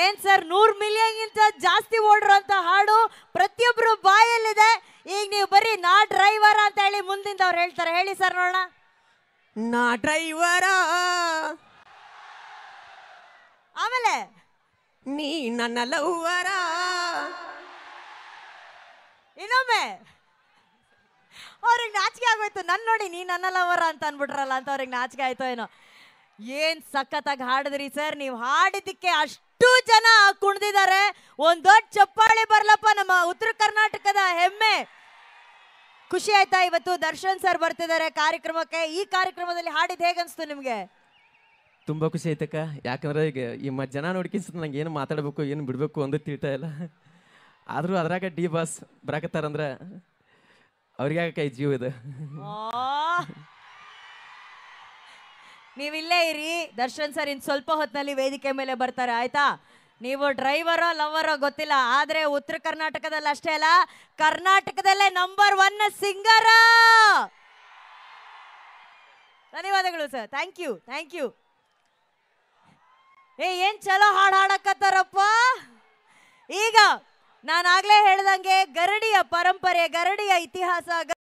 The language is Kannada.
ಏನ್ ಸರ್ ನೂರ್ ಮಿಲಿಯನ್ಗಿಂತ ಜಾಸ್ತಿ ಓಡಿರೋಂತ ಹಾಡು ಪ್ರತಿಯೊಬ್ಬರು ಬಾಯಲ್ಲಿದೆ ಈಗ ನೀವು ಬರೀ ನಾ ಡ್ರೈವರ ಅಂತ ಹೇಳಿ ಮುಂದಿಂದ ಅವ್ರು ಹೇಳ್ತಾರೆ ಹೇಳಿ ಸರ್ ನೋಡೋಣ ನಾ ಡ್ರೈವರ ಆಮೇಲೆ ನೀ ನನ್ನ ಲವ್ವರ ಇನ್ನೊಮ್ಮೆ ಅವ್ರಿಗೆ ನಾಚಿಕೆ ಆಗೋಯ್ತು ನನ್ನ ನೋಡಿ ನೀ ನನ್ನ ಲವರ ಅಂತ ಅನ್ಬಿಟ್ರಲ್ಲ ಅಂತ ಅವ್ರಿಗೆ ನಾಚಿಕೆ ಆಯ್ತು ಏನೋ ಏನ್ ಸಖತ್ತಾಗಿ ಹಾಡಿದ್ರಿ ಸರ್ ನೀವು ಹಾಡಿದಕ್ಕೆ ಅಷ್ಟು ಜನ ಕುಣ್ದಿದ್ದಾರೆ ಒಂದ್ ದೊಡ್ಡ ಚಪ್ಪಾಳೆ ಬರ್ಲಪ್ಪ ನಮ್ಮ ಉತ್ತರ ಕರ್ನಾಟಕದ ಹೆಮ್ಮೆ ಖುಷಿ ಆಯ್ತಾ ಇವತ್ತು ದರ್ಶನ್ ಸರ್ ಬರ್ತಿದ್ದಾರೆ ಕಾರ್ಯಕ್ರಮಕ್ಕೆ ಈ ಕಾರ್ಯಕ್ರಮದಲ್ಲಿ ಹಾಡಿದ್ ಹೇಗನ್ಸ್ತು ನಿಮ್ಗೆ ತುಂಬಾ ಖುಷಿ ಆಯ್ತಕ್ಕ ಯಾಕಂದ್ರೆ ಈಗ ಈ ಮತ್ ಜನ ನೋಡ್ಕಿಸ್ ನಂಗೆ ಏನು ಮಾತಾಡಬೇಕು ಏನು ಬಿಡಬೇಕು ಅಂತ ತಿಳಿತಾ ಇಲ್ಲ ಆದರೂ ಅದ್ರಾಗ ಡಿ ಬಾಸ್ ಬರಕತ್ತಾರಂದ್ರ ಅವ್ರಿಗೆ ಕೈ ಜೀವ ಇದು ನೀವಿಲ್ಲೇ ಇರಿ ದರ್ಶನ್ ಸರ್ ಇನ್ ಸ್ವಲ್ಪ ಹೊತ್ತಿನಲ್ಲಿ ವೇದಿಕೆ ಮೇಲೆ ಬರ್ತಾರೆ ಆಯ್ತಾ ನೀವು ಡ್ರೈವರೋ ಲವರೋ ಗೊತ್ತಿಲ್ಲ ಆದ್ರೆ ಉತ್ತರ ಕರ್ನಾಟಕದಲ್ಲಿ ಅಷ್ಟೇ ಅಲ್ಲ ಕರ್ನಾಟಕದಲ್ಲೇ ನಂಬರ್ ಒನ್ ಸಿಂಗರ ಧನ್ಯವಾದಗಳು sir thank you thank you ಏ ಏನು ಚಲೋ ಹಾಡು ಹಾಡಕತ್ತಾರಪ್ಪ ಈಗ ನಾನು ಆಗ್ಲೇ ಹೇಳ್ದಂಗೆ ಗರಡಿಯ ಪರಂಪರೆ ಗರಡಿಯ ಇತಿಹಾಸ